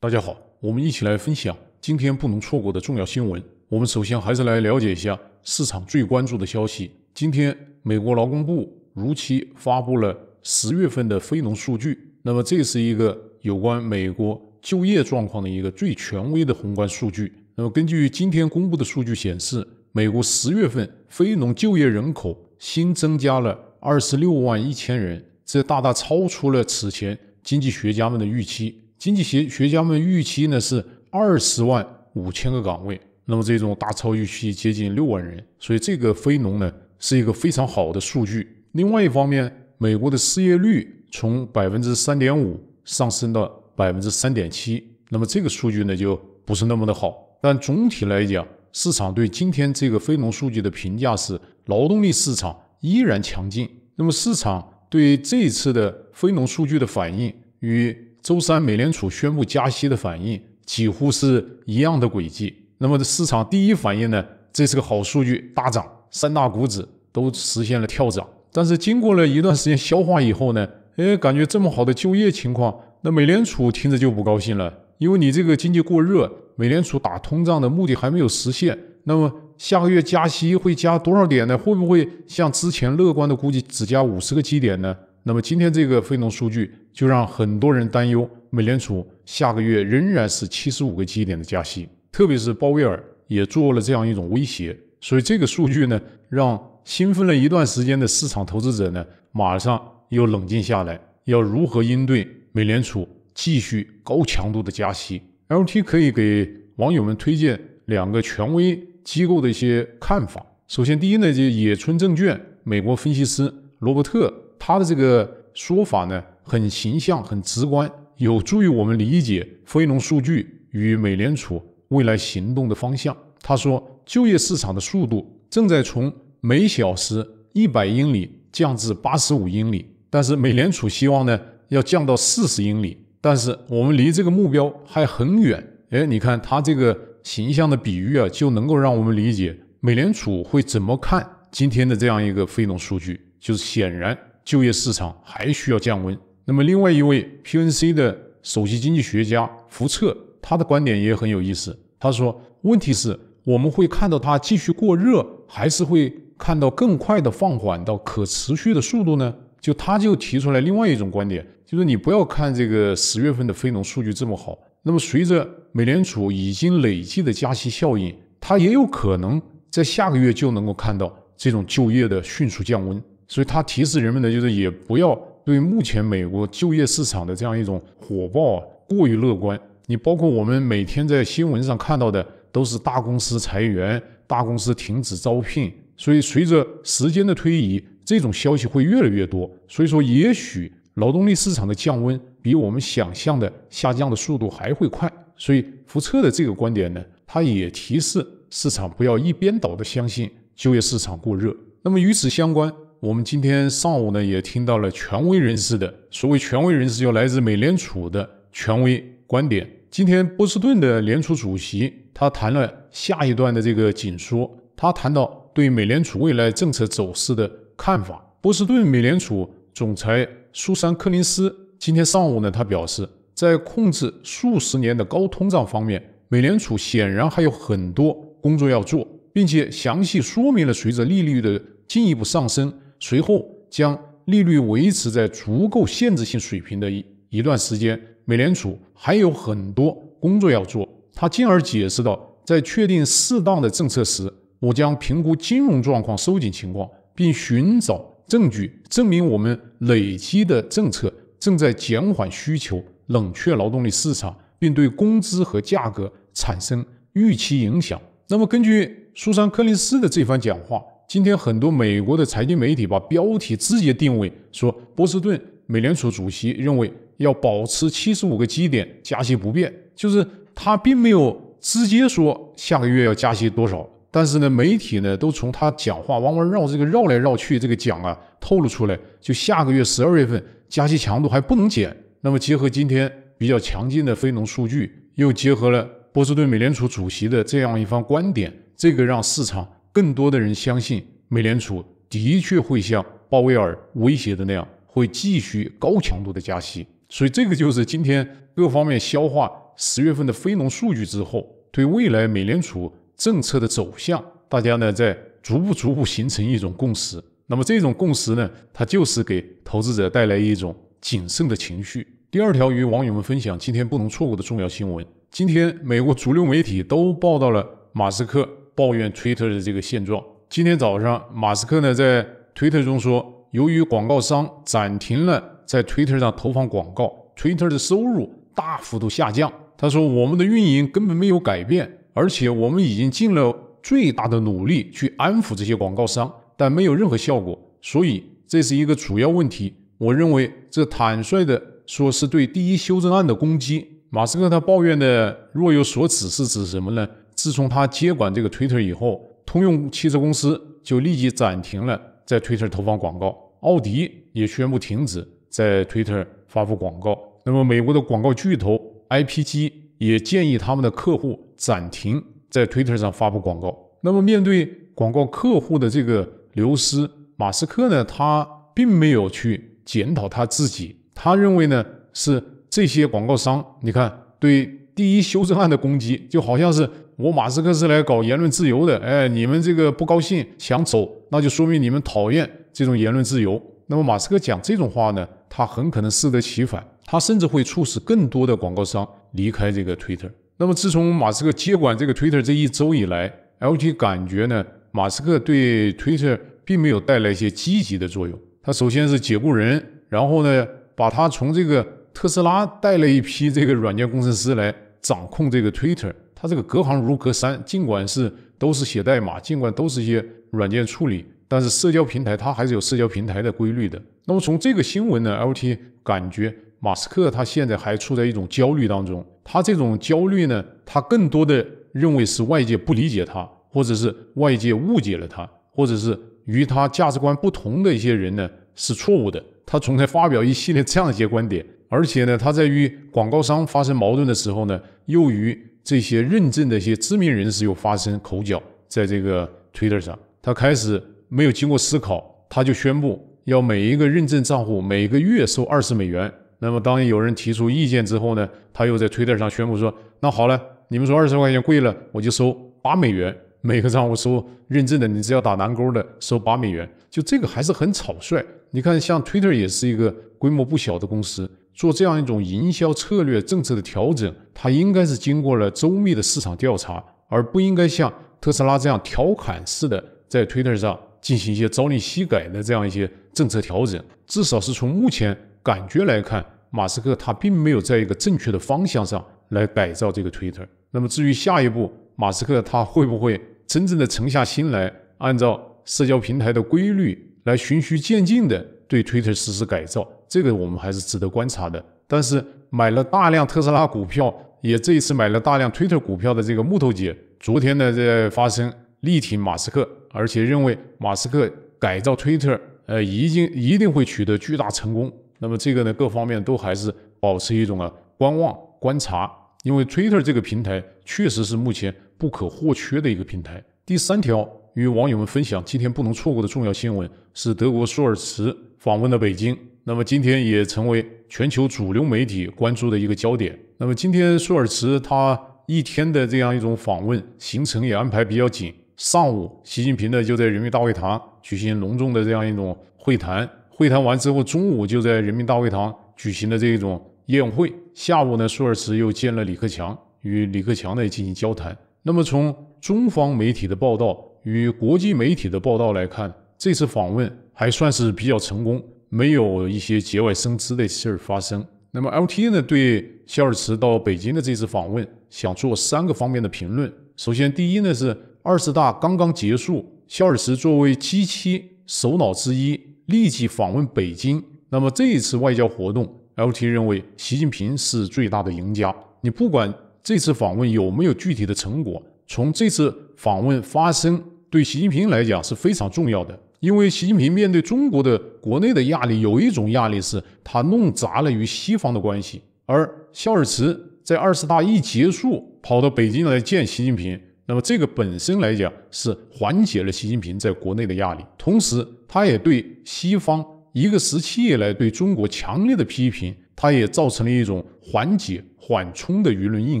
大家好，我们一起来分享今天不能错过的重要新闻。我们首先还是来了解一下市场最关注的消息。今天，美国劳工部如期发布了十月份的非农数据。那么，这是一个有关美国就业状况的一个最权威的宏观数据。那么，根据今天公布的数据显示，美国十月份非农就业人口新增加了二十六万一千人，这大大超出了此前经济学家们的预期。经济学学家们预期呢是二十万五千个岗位，那么这种大超预期，接近六万人，所以这个非农呢是一个非常好的数据。另外一方面，美国的失业率从百分之三点五上升到百分之三点七，那么这个数据呢就不是那么的好。但总体来讲，市场对今天这个非农数据的评价是劳动力市场依然强劲。那么市场对这次的非农数据的反应与。周三美联储宣布加息的反应几乎是一样的轨迹。那么市场第一反应呢？这是个好数据，大涨，三大股指都实现了跳涨。但是经过了一段时间消化以后呢？哎，感觉这么好的就业情况，那美联储听着就不高兴了，因为你这个经济过热，美联储打通胀的目的还没有实现。那么下个月加息会加多少点呢？会不会像之前乐观的估计只加五十个基点呢？那么今天这个非农数据。就让很多人担忧，美联储下个月仍然是七十五个基点的加息，特别是鲍威尔也做了这样一种威胁。所以这个数据呢，让兴奋了一段时间的市场投资者呢，马上又冷静下来，要如何应对美联储继续高强度的加息？LT 可以给网友们推荐两个权威机构的一些看法。首先，第一呢，就野村证券美国分析师罗伯特他的这个说法呢。很形象、很直观，有助于我们理解非农数据与美联储未来行动的方向。他说，就业市场的速度正在从每小时一百英里降至八十五英里，但是美联储希望呢要降到四十英里，但是我们离这个目标还很远。哎，你看他这个形象的比喻啊，就能够让我们理解美联储会怎么看今天的这样一个非农数据，就是显然就业市场还需要降温。那么，另外一位 PNC 的首席经济学家福彻，他的观点也很有意思。他说：“问题是，我们会看到它继续过热，还是会看到更快的放缓到可持续的速度呢？”就他，就提出来另外一种观点，就是你不要看这个十月份的非农数据这么好，那么随着美联储已经累计的加息效应，它也有可能在下个月就能够看到这种就业的迅速降温。所以，他提示人们呢，就是也不要。对目前美国就业市场的这样一种火爆啊过于乐观，你包括我们每天在新闻上看到的都是大公司裁员、大公司停止招聘，所以随着时间的推移，这种消息会越来越多。所以说，也许劳动力市场的降温比我们想象的下降的速度还会快。所以福特的这个观点呢，他也提示市场不要一边倒的相信就业市场过热。那么与此相关。我们今天上午呢，也听到了权威人士的所谓权威人士，就来自美联储的权威观点。今天波士顿的联储主席他谈了下一段的这个紧缩，他谈到对美联储未来政策走势的看法。波士顿美联储总裁苏珊·柯林斯今天上午呢，他表示，在控制数十年的高通胀方面，美联储显然还有很多工作要做，并且详细说明了随着利率的进一步上升。随后将利率维持在足够限制性水平的一一段时间。美联储还有很多工作要做。他进而解释道：“在确定适当的政策时，我将评估金融状况收紧情况，并寻找证据证明我们累积的政策正在减缓需求、冷却劳动力市场，并对工资和价格产生预期影响。那么，根据苏珊·柯林斯的这番讲话。今天很多美国的财经媒体把标题直接定位说，波士顿美联储主席认为要保持七十五个基点加息不变，就是他并没有直接说下个月要加息多少，但是呢，媒体呢都从他讲话弯弯绕这个绕来绕去这个讲啊透露出来，就下个月十二月份加息强度还不能减。那么结合今天比较强劲的非农数据，又结合了波士顿美联储主席的这样一番观点，这个让市场。更多的人相信，美联储的确会像鲍威尔威胁的那样，会继续高强度的加息。所以，这个就是今天各方面消化十月份的非农数据之后，对未来美联储政策的走向，大家呢在逐步逐步形成一种共识。那么，这种共识呢，它就是给投资者带来一种谨慎的情绪。第二条，与网友们分享今天不能错过的重要新闻：今天，美国主流媒体都报道了马斯克。抱怨 Twitter 的这个现状。今天早上，马斯克呢在 Twitter 中说，由于广告商暂停了在 Twitter 上投放广告，Twitter 的收入大幅度下降。他说，我们的运营根本没有改变，而且我们已经尽了最大的努力去安抚这些广告商，但没有任何效果。所以这是一个主要问题。我认为这坦率的说是对第一修正案的攻击。马斯克他抱怨的若有所指是指什么呢？自从他接管这个 Twitter 以后，通用汽车公司就立即暂停了在 Twitter 投放广告，奥迪也宣布停止在 Twitter 发布广告。那么，美国的广告巨头 I P G 也建议他们的客户暂停在 Twitter 上发布广告。那么，面对广告客户的这个流失，马斯克呢，他并没有去检讨他自己，他认为呢是这些广告商，你看对。第一修正案的攻击就好像是我马斯克是来搞言论自由的，哎，你们这个不高兴想走，那就说明你们讨厌这种言论自由。那么马斯克讲这种话呢，他很可能适得其反，他甚至会促使更多的广告商离开这个 Twitter。那么自从马斯克接管这个 Twitter 这一周以来，L G 感觉呢，马斯克对 Twitter 并没有带来一些积极的作用。他首先是解雇人，然后呢，把他从这个特斯拉带了一批这个软件工程师来。掌控这个 Twitter，它这个隔行如隔山。尽管是都是写代码，尽管都是一些软件处理，但是社交平台它还是有社交平台的规律的。那么从这个新闻呢，LT 感觉马斯克他现在还处在一种焦虑当中。他这种焦虑呢，他更多的认为是外界不理解他，或者是外界误解了他，或者是与他价值观不同的一些人呢是错误的。他总在发表一系列这样一些观点。而且呢，他在与广告商发生矛盾的时候呢，又与这些认证的一些知名人士又发生口角，在这个 Twitter 上，他开始没有经过思考，他就宣布要每一个认证账户每个月收二十美元。那么当有人提出意见之后呢，他又在 Twitter 上宣布说：“那好了，你们说二十块钱贵了，我就收八美元，每个账户收认证的，你只要打蓝勾的收八美元。”就这个还是很草率。你看，像 Twitter 也是一个规模不小的公司。做这样一种营销策略政策的调整，它应该是经过了周密的市场调查，而不应该像特斯拉这样调侃式的在推特上进行一些朝令夕改的这样一些政策调整。至少是从目前感觉来看，马斯克他并没有在一个正确的方向上来改造这个推特。那么，至于下一步马斯克他会不会真正的沉下心来，按照社交平台的规律来循序渐进地对推特实施改造？这个我们还是值得观察的，但是买了大量特斯拉股票，也这一次买了大量 Twitter 股票的这个木头姐，昨天呢在发声力挺马斯克，而且认为马斯克改造 Twitter，呃，一定一定会取得巨大成功。那么这个呢，各方面都还是保持一种啊观望观察，因为 Twitter 这个平台确实是目前不可或缺的一个平台。第三条，与网友们分享今天不能错过的重要新闻是德国舒尔茨访问了北京。那么今天也成为全球主流媒体关注的一个焦点。那么今天舒尔茨他一天的这样一种访问行程也安排比较紧。上午，习近平呢就在人民大会堂举行隆重的这样一种会谈。会谈完之后，中午就在人民大会堂举行的这种宴会。下午呢，舒尔茨又见了李克强，与李克强呢进行交谈。那么从中方媒体的报道与国际媒体的报道来看，这次访问还算是比较成功。没有一些节外生枝的事儿发生。那么，L.T. 呢？对肖尔茨到北京的这次访问，想做三个方面的评论。首先，第一呢是二十大刚刚结束，肖尔茨作为 g 七首脑之一立即访问北京。那么这一次外交活动，L.T. 认为习近平是最大的赢家。你不管这次访问有没有具体的成果，从这次访问发生对习近平来讲是非常重要的。因为习近平面对中国的国内的压力，有一种压力是他弄砸了与西方的关系。而肖尔茨在二十大一结束，跑到北京来见习近平，那么这个本身来讲是缓解了习近平在国内的压力，同时他也对西方一个时期以来对中国强烈的批评，他也造成了一种缓解缓冲的舆论印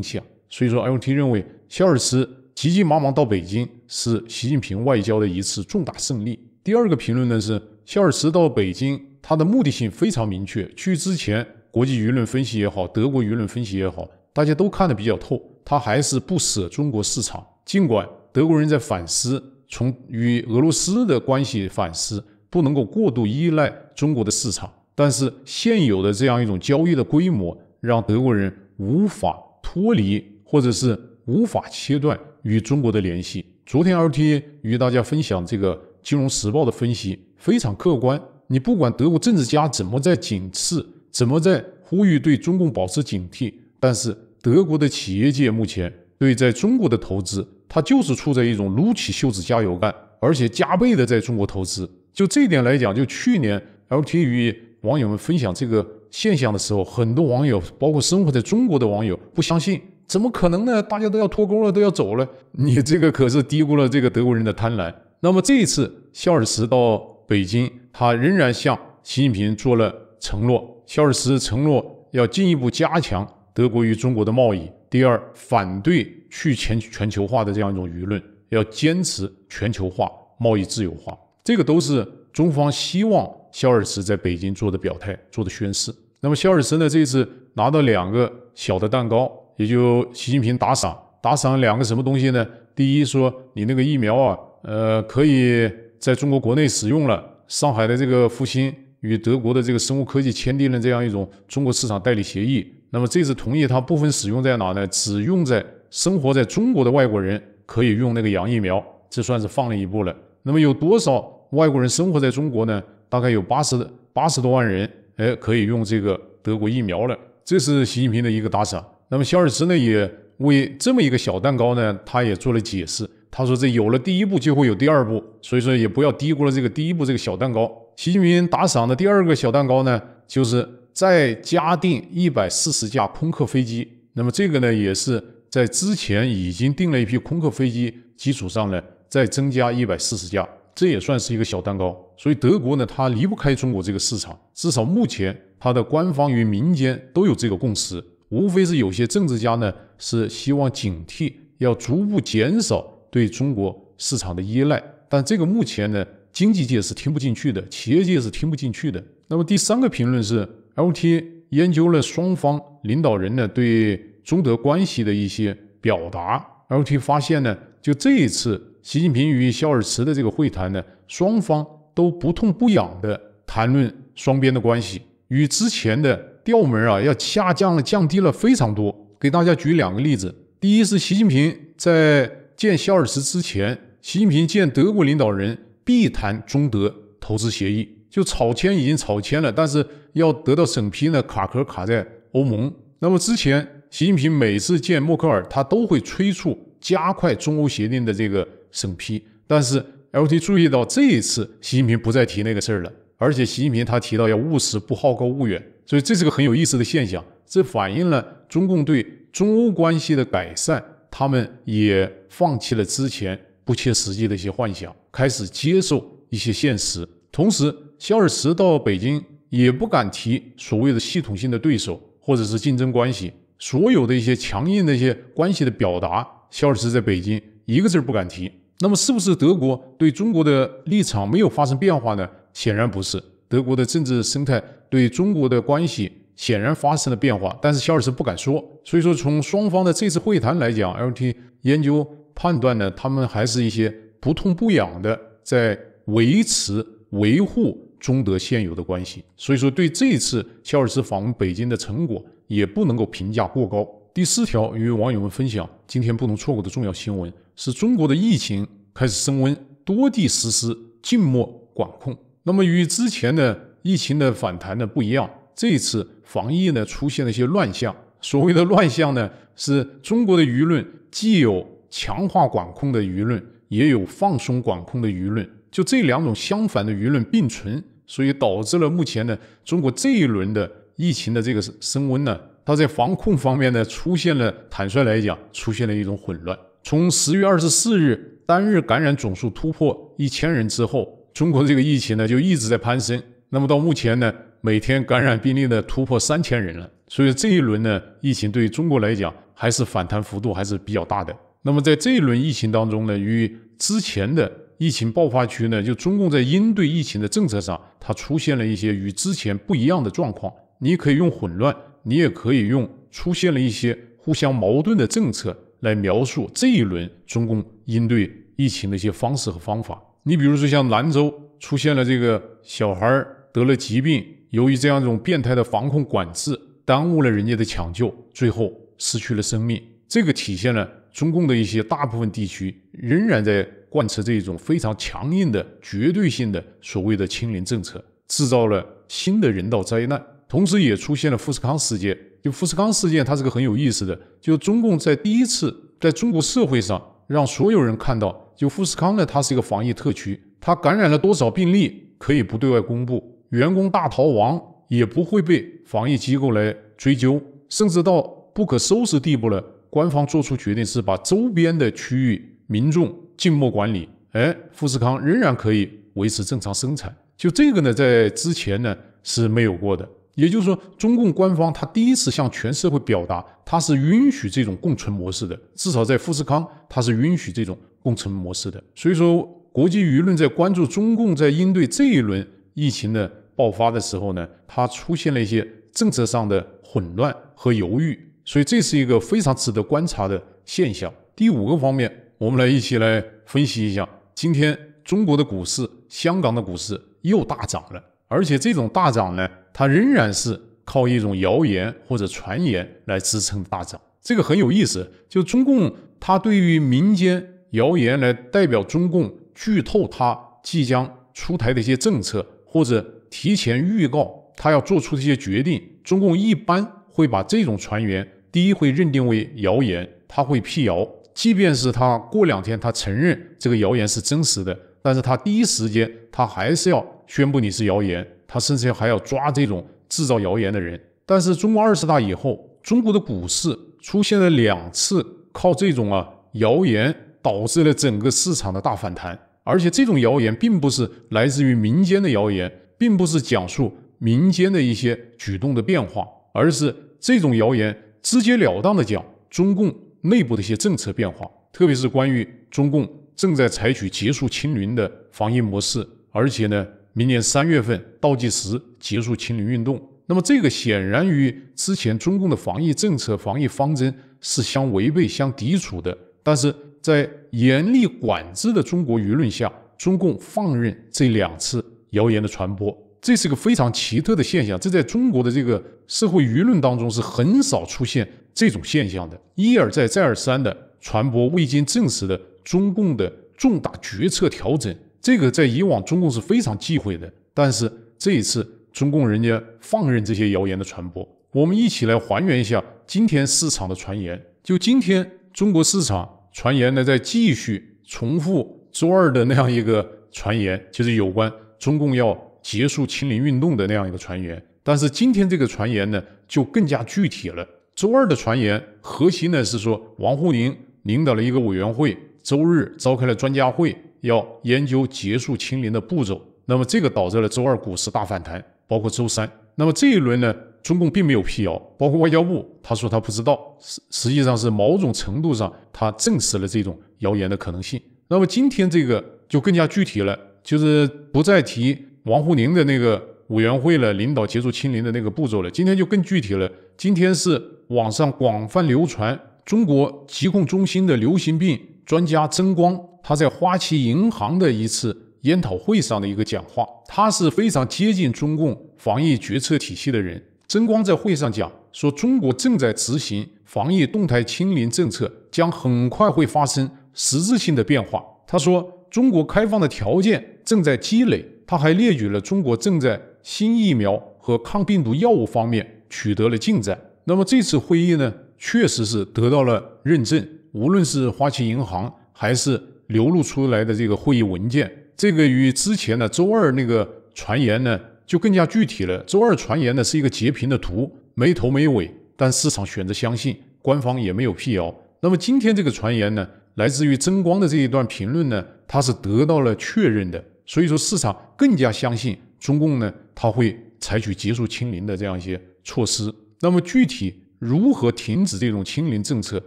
象。所以说 i t 认为肖尔茨急急忙忙到北京是习近平外交的一次重大胜利。第二个评论呢是，肖尔茨到北京，他的目的性非常明确。去之前，国际舆论分析也好，德国舆论分析也好，大家都看得比较透。他还是不舍中国市场。尽管德国人在反思，从与俄罗斯的关系反思，不能够过度依赖中国的市场，但是现有的这样一种交易的规模，让德国人无法脱离，或者是无法切断与中国的联系。昨天，L.T. 与大家分享这个。金融时报的分析非常客观。你不管德国政治家怎么在警示，怎么在呼吁对中共保持警惕，但是德国的企业界目前对在中国的投资，它就是处在一种撸起袖子加油干，而且加倍的在中国投资。就这一点来讲，就去年 L T 与网友们分享这个现象的时候，很多网友，包括生活在中国的网友，不相信，怎么可能呢？大家都要脱钩了，都要走了，你这个可是低估了这个德国人的贪婪。那么这一次，肖尔茨到北京，他仍然向习近平做了承诺。肖尔茨承诺要进一步加强德国与中国的贸易。第二，反对去全全球化的这样一种舆论，要坚持全球化、贸易自由化。这个都是中方希望肖尔茨在北京做的表态、做的宣誓。那么肖尔茨呢，这次拿到两个小的蛋糕，也就习近平打赏，打赏两个什么东西呢？第一，说你那个疫苗啊。呃，可以在中国国内使用了。上海的这个复星与德国的这个生物科技签订了这样一种中国市场代理协议。那么这次同意它部分使用在哪呢？只用在生活在中国的外国人可以用那个洋疫苗，这算是放了一步了。那么有多少外国人生活在中国呢？大概有八十八十多万人，哎，可以用这个德国疫苗了。这是习近平的一个打赏。那么肖尔茨呢，也为这么一个小蛋糕呢，他也做了解释。他说：“这有了第一步，就会有第二步，所以说也不要低估了这个第一步这个小蛋糕。”习近平打赏的第二个小蛋糕呢，就是再加订一百四十架空客飞机。那么这个呢，也是在之前已经订了一批空客飞机基础上呢，再增加一百四十架，这也算是一个小蛋糕。所以德国呢，它离不开中国这个市场，至少目前它的官方与民间都有这个共识。无非是有些政治家呢，是希望警惕，要逐步减少。对中国市场的依赖，但这个目前呢，经济界是听不进去的，企业界是听不进去的。那么第三个评论是，L T 研究了双方领导人呢对中德关系的一些表达，L T 发现呢，就这一次习近平与肖尔茨的这个会谈呢，双方都不痛不痒的谈论双边的关系，与之前的调门啊要下降了，降低了非常多。给大家举两个例子，第一是习近平在。见肖尔茨之前，习近平见德国领导人必谈中德投资协议。就草签已经草签了，但是要得到审批呢，卡壳卡在欧盟。那么之前，习近平每次见默克尔，他都会催促加快中欧协定的这个审批。但是，L.T. 注意到这一次，习近平不再提那个事儿了。而且，习近平他提到要务实，不好高骛远。所以，这是个很有意思的现象。这反映了中共对中欧关系的改善。他们也放弃了之前不切实际的一些幻想，开始接受一些现实。同时，肖尔茨到北京也不敢提所谓的系统性的对手或者是竞争关系，所有的一些强硬的一些关系的表达，肖尔茨在北京一个字不敢提。那么，是不是德国对中国的立场没有发生变化呢？显然不是。德国的政治生态对中国的关系。显然发生了变化，但是肖尔茨不敢说。所以说，从双方的这次会谈来讲，L T 研究判断呢，他们还是一些不痛不痒的在维持维护中德现有的关系。所以说，对这次肖尔茨访问北京的成果也不能够评价过高。第四条与网友们分享，今天不能错过的重要新闻是中国的疫情开始升温，多地实施静默管控。那么与之前的疫情的反弹呢不一样。这一次防疫呢出现了一些乱象，所谓的乱象呢，是中国的舆论既有强化管控的舆论，也有放松管控的舆论，就这两种相反的舆论并存，所以导致了目前呢，中国这一轮的疫情的这个升温呢，它在防控方面呢出现了，坦率来讲，出现了一种混乱。从十月二十四日单日感染总数突破一千人之后，中国这个疫情呢就一直在攀升，那么到目前呢。每天感染病例呢突破三千人了，所以这一轮呢，疫情对中国来讲还是反弹幅度还是比较大的。那么在这一轮疫情当中呢，与之前的疫情爆发区呢，就中共在应对疫情的政策上，它出现了一些与之前不一样的状况。你可以用混乱，你也可以用出现了一些互相矛盾的政策来描述这一轮中共应对疫情的一些方式和方法。你比如说像兰州出现了这个小孩得了疾病。由于这样一种变态的防控管制，耽误了人家的抢救，最后失去了生命。这个体现了中共的一些大部分地区仍然在贯彻这一种非常强硬的、绝对性的所谓的“清零”政策，制造了新的人道灾难。同时，也出现了富士康事件。就富士康事件，它是个很有意思的。就中共在第一次在中国社会上让所有人看到，就富士康呢，它是一个防疫特区，它感染了多少病例，可以不对外公布。员工大逃亡也不会被防疫机构来追究，甚至到不可收拾地步了。官方做出决定是把周边的区域民众静默管理，哎，富士康仍然可以维持正常生产。就这个呢，在之前呢是没有过的。也就是说，中共官方他第一次向全社会表达，他是允许这种共存模式的，至少在富士康他是允许这种共存模式的。所以说，国际舆论在关注中共在应对这一轮疫情的。爆发的时候呢，它出现了一些政策上的混乱和犹豫，所以这是一个非常值得观察的现象。第五个方面，我们来一起来分析一下，今天中国的股市、香港的股市又大涨了，而且这种大涨呢，它仍然是靠一种谣言或者传言来支撑大涨，这个很有意思。就中共，它对于民间谣言来代表中共剧透它即将出台的一些政策或者。提前预告他要做出这些决定，中共一般会把这种传言，第一会认定为谣言，他会辟谣。即便是他过两天他承认这个谣言是真实的，但是他第一时间他还是要宣布你是谣言，他甚至还要抓这种制造谣言的人。但是中共二十大以后，中国的股市出现了两次靠这种啊谣言导致了整个市场的大反弹，而且这种谣言并不是来自于民间的谣言。并不是讲述民间的一些举动的变化，而是这种谣言直截了当的讲中共内部的一些政策变化，特别是关于中共正在采取结束清零的防疫模式，而且呢，明年三月份倒计时结束清零运动。那么这个显然与之前中共的防疫政策、防疫方针是相违背、相抵触的。但是在严厉管制的中国舆论下，中共放任这两次。谣言的传播，这是个非常奇特的现象。这在中国的这个社会舆论当中是很少出现这种现象的。一而再、再而三的传播未经证实的中共的重大决策调整，这个在以往中共是非常忌讳的。但是这一次，中共人家放任这些谣言的传播。我们一起来还原一下今天市场的传言。就今天中国市场传言呢，在继续重复周二的那样一个传言，就是有关。中共要结束清零运动的那样一个传言，但是今天这个传言呢就更加具体了。周二的传言核心呢是说王沪宁领导了一个委员会，周日召开了专家会，要研究结束清零的步骤。那么这个导致了周二股市大反弹，包括周三。那么这一轮呢，中共并没有辟谣，包括外交部他说他不知道，实实际上是某种程度上他证实了这种谣言的可能性。那么今天这个就更加具体了。就是不再提王沪宁的那个委员会了，领导结束清零的那个步骤了。今天就更具体了，今天是网上广泛流传中国疾控中心的流行病专家曾光，他在花旗银行的一次研讨会上的一个讲话。他是非常接近中共防疫决策体系的人。曾光在会上讲说，中国正在执行防疫动态清零政策，将很快会发生实质性的变化。他说，中国开放的条件。正在积累。他还列举了中国正在新疫苗和抗病毒药物方面取得了进展。那么这次会议呢，确实是得到了认证。无论是花旗银行，还是流露出来的这个会议文件，这个与之前的周二那个传言呢，就更加具体了。周二传言呢是一个截屏的图，没头没尾，但市场选择相信，官方也没有辟谣。那么今天这个传言呢，来自于曾光的这一段评论呢，他是得到了确认的。所以说，市场更加相信中共呢，他会采取结束清零的这样一些措施。那么具体如何停止这种清零政策，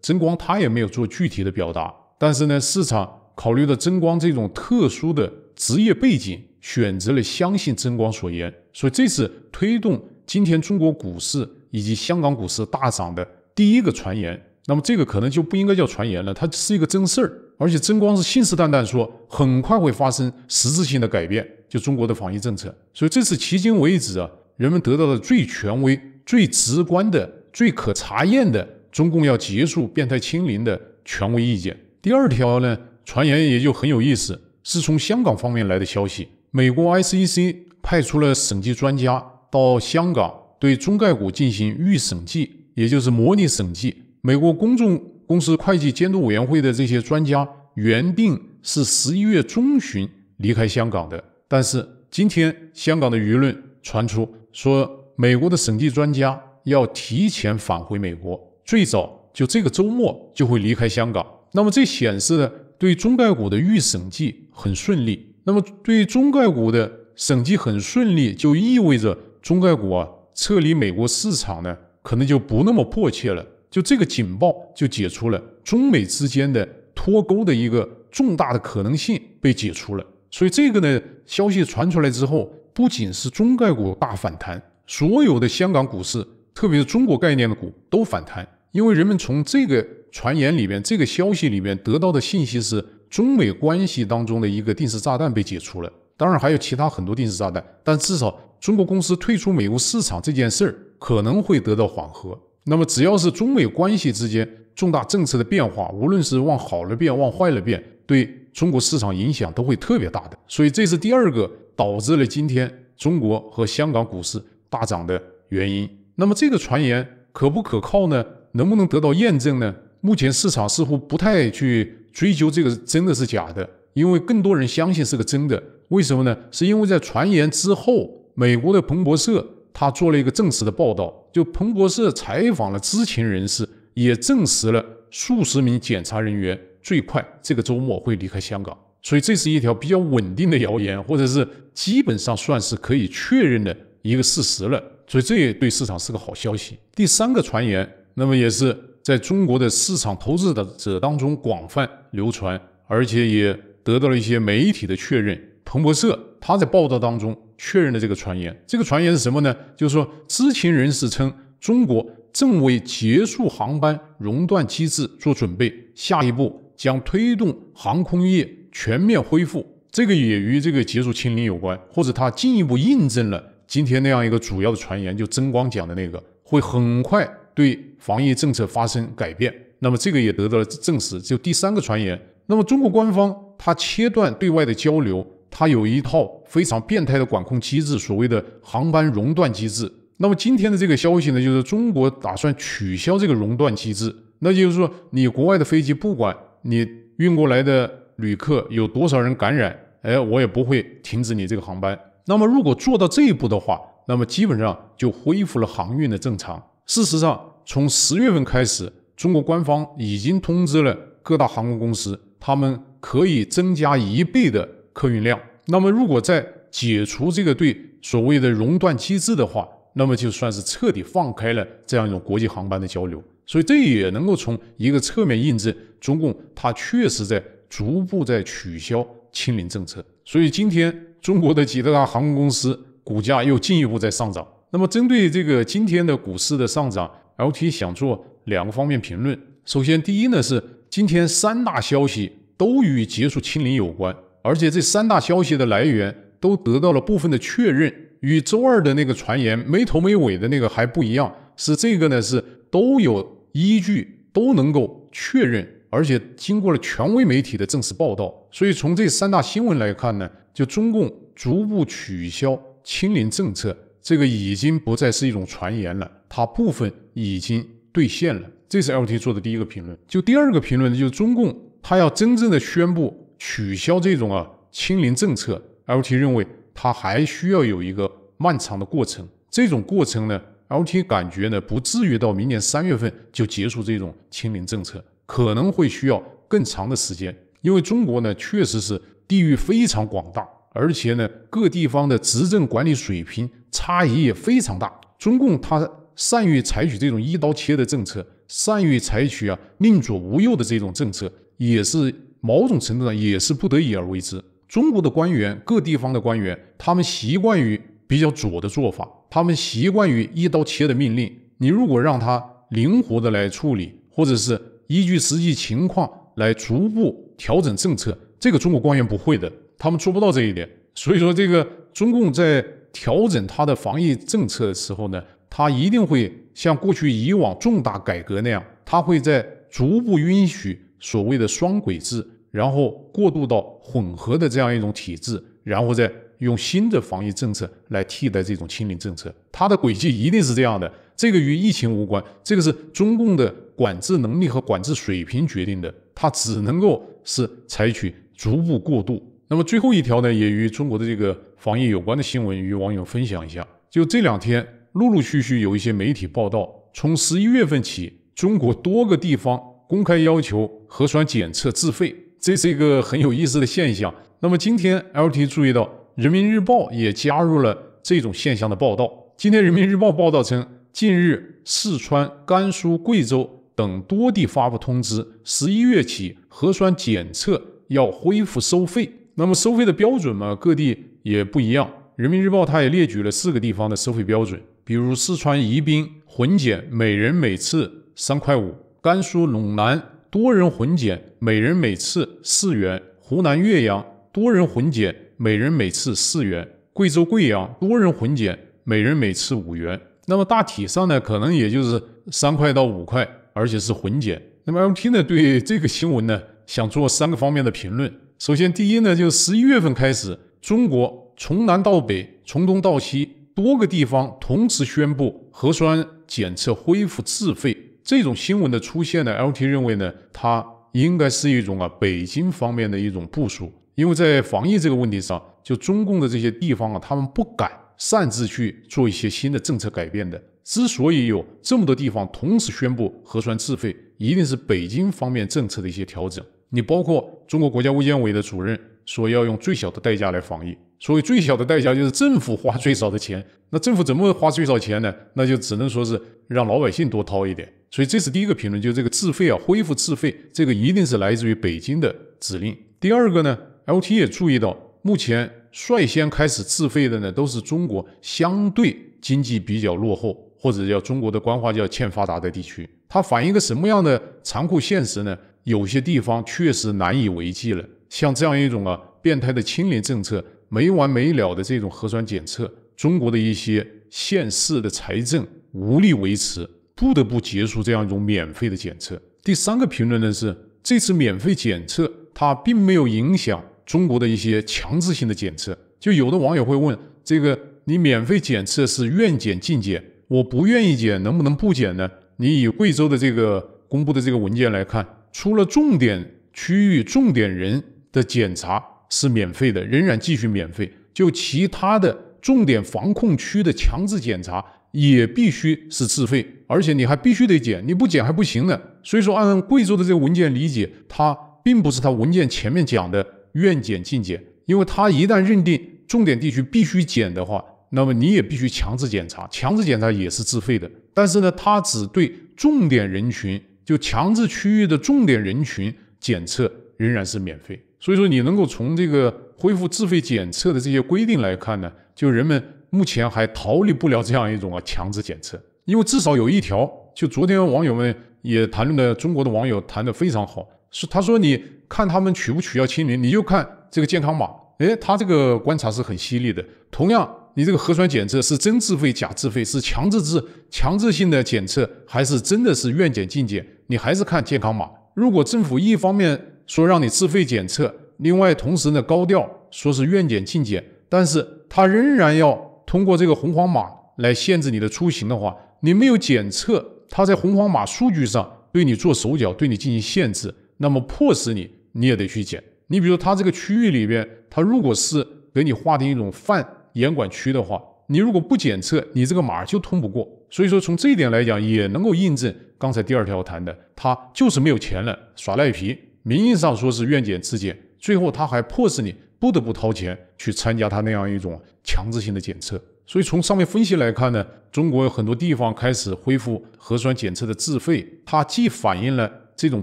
曾光他也没有做具体的表达。但是呢，市场考虑到曾光这种特殊的职业背景，选择了相信曾光所言。所以这是推动今天中国股市以及香港股市大涨的第一个传言，那么这个可能就不应该叫传言了，它是一个真事儿。而且曾光是信誓旦旦说，很快会发生实质性的改变，就中国的防疫政策。所以这次迄今为止啊，人们得到的最权威、最直观的、最可查验的，中共要结束变态清零的权威意见。第二条呢，传言也就很有意思，是从香港方面来的消息，美国 SEC 派出了审计专家到香港对中概股进行预审计，也就是模拟审计。美国公众。公司会计监督委员会的这些专家原定是十一月中旬离开香港的，但是今天香港的舆论传出说，美国的审计专家要提前返回美国，最早就这个周末就会离开香港。那么这显示呢，对中概股的预审计很顺利。那么对中概股的审计很顺利，就意味着中概股啊撤离美国市场呢，可能就不那么迫切了。就这个警报就解除了，中美之间的脱钩的一个重大的可能性被解除了。所以这个呢，消息传出来之后，不仅是中概股大反弹，所有的香港股市，特别是中国概念的股都反弹，因为人们从这个传言里面、这个消息里面得到的信息是，中美关系当中的一个定时炸弹被解除了。当然还有其他很多定时炸弹，但至少中国公司退出美国市场这件事儿可能会得到缓和。那么，只要是中美关系之间重大政策的变化，无论是往好了变，往坏了变，对中国市场影响都会特别大的。所以，这是第二个导致了今天中国和香港股市大涨的原因。那么，这个传言可不可靠呢？能不能得到验证呢？目前市场似乎不太去追究这个真的是假的，因为更多人相信是个真的。为什么呢？是因为在传言之后，美国的彭博社他做了一个正式的报道。就彭博社采访了知情人士，也证实了数十名检查人员最快这个周末会离开香港，所以这是一条比较稳定的谣言，或者是基本上算是可以确认的一个事实了。所以这也对市场是个好消息。第三个传言，那么也是在中国的市场投资者当中广泛流传，而且也得到了一些媒体的确认。彭博社他在报道当中。确认了这个传言，这个传言是什么呢？就是说，知情人士称，中国正为结束航班熔断机制做准备，下一步将推动航空业全面恢复。这个也与这个结束清零有关，或者它进一步印证了今天那样一个主要的传言，就曾光讲的那个，会很快对防疫政策发生改变。那么这个也得到了证实。就第三个传言，那么中国官方它切断对外的交流，它有一套。非常变态的管控机制，所谓的航班熔断机制。那么今天的这个消息呢，就是中国打算取消这个熔断机制。那就是说，你国外的飞机，不管你运过来的旅客有多少人感染，哎，我也不会停止你这个航班。那么如果做到这一步的话，那么基本上就恢复了航运的正常。事实上，从十月份开始，中国官方已经通知了各大航空公司，他们可以增加一倍的客运量。那么，如果在解除这个对所谓的熔断机制的话，那么就算是彻底放开了这样一种国际航班的交流。所以，这也能够从一个侧面印证，中共它确实在逐步在取消清零政策。所以，今天中国的几大航空公司股价又进一步在上涨。那么，针对这个今天的股市的上涨，L T 想做两个方面评论。首先，第一呢是今天三大消息都与结束清零有关。而且这三大消息的来源都得到了部分的确认，与周二的那个传言没头没尾的那个还不一样，是这个呢，是都有依据，都能够确认，而且经过了权威媒体的正式报道。所以从这三大新闻来看呢，就中共逐步取消清零政策，这个已经不再是一种传言了，它部分已经兑现了。这是 L.T. 做的第一个评论。就第二个评论呢，就是中共他要真正的宣布。取消这种啊清零政策，LT 认为它还需要有一个漫长的过程。这种过程呢，LT 感觉呢不至于到明年三月份就结束这种清零政策，可能会需要更长的时间。因为中国呢确实是地域非常广大，而且呢各地方的执政管理水平差异也非常大。中共它善于采取这种一刀切的政策，善于采取啊宁左无右的这种政策，也是。某种程度上也是不得已而为之。中国的官员，各地方的官员，他们习惯于比较左的做法，他们习惯于一刀切的命令。你如果让他灵活的来处理，或者是依据实际情况来逐步调整政策，这个中国官员不会的，他们做不到这一点。所以说，这个中共在调整他的防疫政策的时候呢，他一定会像过去以往重大改革那样，他会在逐步允许。所谓的双轨制，然后过渡到混合的这样一种体制，然后再用新的防疫政策来替代这种清零政策，它的轨迹一定是这样的。这个与疫情无关，这个是中共的管制能力和管制水平决定的，它只能够是采取逐步过渡。那么最后一条呢，也与中国的这个防疫有关的新闻，与网友分享一下。就这两天陆陆续续有一些媒体报道，从十一月份起，中国多个地方。公开要求核酸检测自费，这是一个很有意思的现象。那么今天，LT 注意到《人民日报》也加入了这种现象的报道。今天，《人民日报》报道称，近日四川、甘肃、贵州等多地发布通知，十一月起核酸检测要恢复收费。那么收费的标准嘛，各地也不一样。《人民日报》它也列举了四个地方的收费标准，比如四川宜宾混检每人每次三块五。甘肃陇南多人混检，每人每次四元；湖南岳阳多人混检，每人每次四元；贵州贵阳多人混检，每人每次五元。那么大体上呢，可能也就是三块到五块，而且是混检。那么 M P 呢，对这个新闻呢，想做三个方面的评论。首先，第一呢，就是十一月份开始，中国从南到北，从东到西，多个地方同时宣布核酸检测恢复自费。这种新闻的出现呢，LT 认为呢，它应该是一种啊北京方面的一种部署，因为在防疫这个问题上，就中共的这些地方啊，他们不敢擅自去做一些新的政策改变的。之所以有这么多地方同时宣布核酸自费，一定是北京方面政策的一些调整。你包括中国国家卫健委的主任说要用最小的代价来防疫，所谓最小的代价就是政府花最少的钱。那政府怎么花最少钱呢？那就只能说是让老百姓多掏一点。所以这是第一个评论，就是这个自费啊，恢复自费，这个一定是来自于北京的指令。第二个呢，LT 也注意到，目前率先开始自费的呢，都是中国相对经济比较落后，或者叫中国的官话叫欠发达的地区。它反映一个什么样的残酷现实呢？有些地方确实难以为继了。像这样一种啊，变态的清零政策，没完没了的这种核酸检测，中国的一些县市的财政无力维持。不得不结束这样一种免费的检测。第三个评论呢是，这次免费检测它并没有影响中国的一些强制性的检测。就有的网友会问，这个你免费检测是愿检尽检，我不愿意检能不能不检呢？你以贵州的这个公布的这个文件来看，除了重点区域、重点人的检查是免费的，仍然继续免费。就其他的重点防控区的强制检查也必须是自费。而且你还必须得检，你不检还不行呢。所以说，按贵州的这个文件理解，它并不是它文件前面讲的愿检尽检，因为它一旦认定重点地区必须检的话，那么你也必须强制检查，强制检查也是自费的。但是呢，它只对重点人群，就强制区域的重点人群检测仍然是免费。所以说，你能够从这个恢复自费检测的这些规定来看呢，就人们目前还逃离不了这样一种啊强制检测。因为至少有一条，就昨天网友们也谈论的，中国的网友谈得非常好，是他说你看他们取不取消清零，你就看这个健康码。哎，他这个观察是很犀利的。同样，你这个核酸检测是真自费、假自费，是强制制、强制性的检测，还是真的是愿检尽检？你还是看健康码。如果政府一方面说让你自费检测，另外同时呢高调说是愿检尽检，但是他仍然要通过这个红黄码来限制你的出行的话。你没有检测，他在红黄码数据上对你做手脚，对你进行限制，那么迫使你，你也得去检。你比如说，他这个区域里边，他如果是给你划定一种泛严管区的话，你如果不检测，你这个码就通不过。所以说，从这一点来讲，也能够印证刚才第二条谈的，他就是没有钱了，耍赖皮，名义上说是愿检自检，最后他还迫使你不得不掏钱去参加他那样一种强制性的检测。所以从上面分析来看呢，中国有很多地方开始恢复核酸检测的自费，它既反映了这种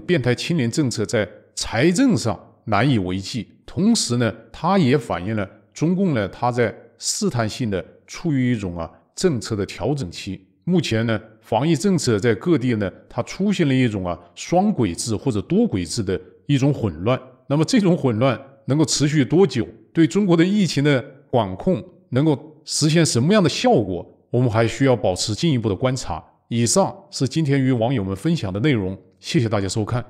变态清零政策在财政上难以为继，同时呢，它也反映了中共呢，它在试探性的处于一种啊政策的调整期。目前呢，防疫政策在各地呢，它出现了一种啊双轨制或者多轨制的一种混乱。那么这种混乱能够持续多久？对中国的疫情的管控能够？实现什么样的效果，我们还需要保持进一步的观察。以上是今天与网友们分享的内容，谢谢大家收看。